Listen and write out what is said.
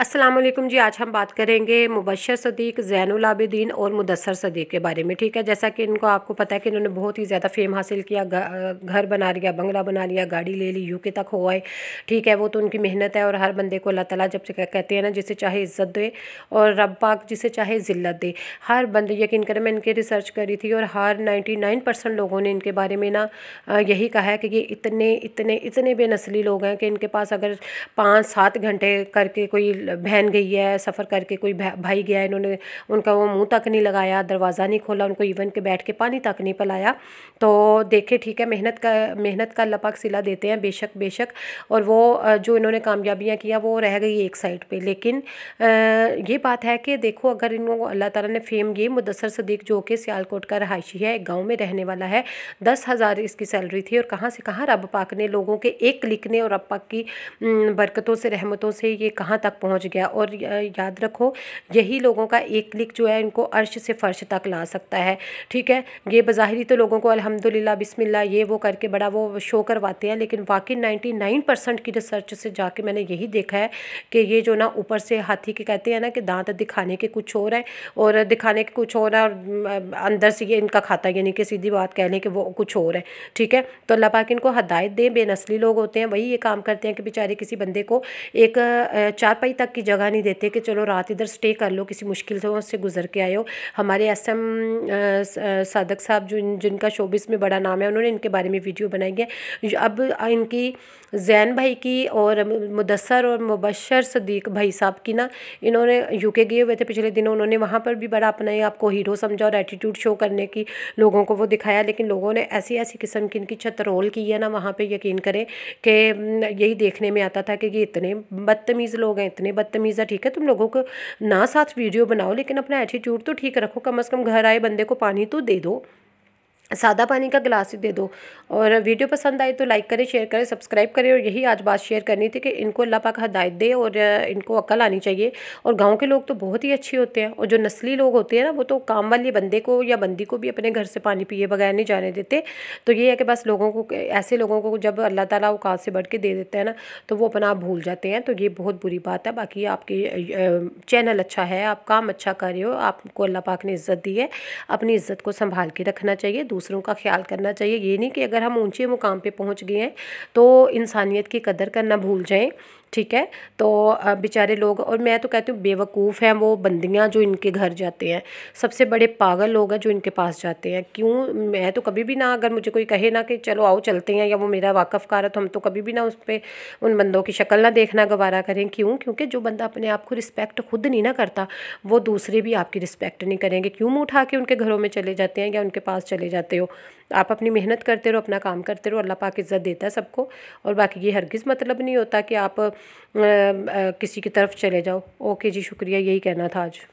असलम जी आज हम बात करेंगे मुबशर सदीक जैनुल आबिदीन और मुदसर सदीक के बारे में ठीक है जैसा कि इनको आपको पता है कि इन्होंने बहुत ही ज़्यादा फेम हासिल किया घर बना लिया बंगला बना लिया गाड़ी ले ली यूके तक हो आए ठीक है वो तो उनकी मेहनत है और हर बंदे को अल्लाह ताला जब से कहते हैं ना जिसे चाहे इज्जत दे और रब पाक जिसे चाहे ज़िल्लत दे हर बंदे यकीन करें मैं इनके रिसर्च करी थी और हर नाइन्टी नाइन परसेंट लोगों ने इनके बारे में ना यही कहा है कि ये इतने इतने इतने बेनसली लोग हैं कि इनके पास अगर पाँच सात घंटे करके कोई बहन गई है सफ़र करके कोई भाई गया इन्होंने उनका वो मुँह तक नहीं लगाया दरवाज़ा नहीं खोला उनको इवन के बैठ के पानी तक नहीं पलाया तो देखे ठीक है मेहनत का मेहनत का लपक सिला देते हैं बेशक बेशक और वो जो इन्होंने कामयाबियाँ किया वो रह गई एक साइड पर लेकिन ये बात है कि देखो अगर इन लोगों अल्लाह तला ने फेम ये मुदसर सदीक जो कि सियालकोट का रहायशी है एक गाँव में रहने वाला है दस हज़ार इसकी सैलरी थी और कहाँ से कहाँ रब पाक ने लोगों के एक क्लिक ने और रब पाक की बरकतों से रहमतों से ये कहाँ तक पहुँच पहुंच गया और याद रखो यही लोगों का एक क्लिक जो है इनको अर्श से फर्श तक ला सकता है ठीक है ये बज़ाहरी तो लोगों को अलहमदिल्ला बिस्मिल्लाह ये वो करके बड़ा वो शो करवाते हैं लेकिन वाकई नाइन परसेंट की रिसर्च से जाके मैंने यही देखा है कि ये जो ना ऊपर से हाथी के कहते हैं ना कि दांत दिखाने के कुछ और हैं और दिखाने के कुछ और हैं और अंदर से ये इनका खाता यानी कि सीधी बात कह लें कि वो कुछ और है ठीक है तो अल्लाह पाक इनको हदायत दें बेनसली लोग होते हैं वही ये काम करते हैं कि बेचारे किसी बंदे को एक चारपाई तक की जगह नहीं देते कि चलो रात इधर स्टे कर लो किसी मुश्किल से उससे गुजर के आए हो हमारे एस एम सादक साहब जो जिनका शोबिस में बड़ा नाम है उन्होंने इनके बारे में वीडियो बनाई है अब इनकी जैन भाई की और मुदसर और मुबशर सदीक भाई साहब की ना इन्होंने यूके गए हुए थे पिछले दिनों उन्होंने वहाँ पर भी बड़ा अपना ही आपको हीरो समझा और एटीट्यूड शो करने की लोगों को वो दिखाया लेकिन लोगों ने ऐसी ऐसी किस्म की इनकी छत रोल की है ना वहाँ पर यकीन करें कि यही देखने में आता था कि ये इतने बदतमीज़ लोग हैं इतने नहीं बदतमीज़ा ठीक है तुम लोगों को ना साथ वीडियो बनाओ लेकिन अपना एटीट्यूड तो ठीक रखो कम अज़ कम घर आए बंदे को पानी तो दे दो सादा पानी का गिलास ही दे दो और वीडियो पसंद आए तो लाइक करें शेयर करें सब्सक्राइब करें और यही आज बात शेयर करनी थी कि इनको अल्लाह पाक हदायत दे और इनको अकल आनी चाहिए और गांव के लोग तो बहुत ही अच्छे होते हैं और जो नस्ली लोग होते हैं ना वो तो काम वाले बंदे को या बंदी को भी अपने घर से पानी पिए बगैर नहीं जाने देते तो ये है कि बस लोगों को ऐसे लोगों को जब अल्लाह ताला औकात से बढ़ के दे देते हैं ना तो वो अपना आप भूल जाते हैं तो ये बहुत बुरी बात है बाकी आपके चैनल अच्छा है आप काम अच्छा कर रहे हो आपको अल्लाह पाक ने इज़्ज़त दी है अपनी इज़्ज़त को संभाल के रखना चाहिए दूसरों का ख्याल करना चाहिए ये नहीं कि अगर हम ऊंचे मुकाम पे पहुंच गए हैं तो इंसानियत की कदर करना भूल जाएं ठीक है तो बेचारे लोग और मैं तो कहती हूँ बेवकूफ़ हैं वो बंदियाँ जो इनके घर जाते हैं सबसे बड़े पागल लोग हैं जो इनके पास जाते हैं क्यों मैं तो कभी भी ना अगर मुझे कोई कहे ना कि चलो आओ चलते हैं या वो मेरा वाकफ़ कार है तो हम तो कभी भी ना उस पर उन बंदों की शक्ल ना देखना गवारा करें क्यों क्योंकि जो बंदा अपने आप को रिस्पेक्ट खुद नहीं ना करता वो दूसरे भी आपकी रिस्पेक्ट नहीं करेंगे क्यों मुँह उठा के उनके घरों में चले जाते हैं या उनके पास चले जाते हो आप अपनी मेहनत करते रहो अपना काम करते रहो अल्लाह पाक इज़्ज़त देता है सबको और बाकी ये हरगिज़ मतलब नहीं होता कि आप किसी की तरफ चले जाओ ओके जी शुक्रिया यही कहना था आज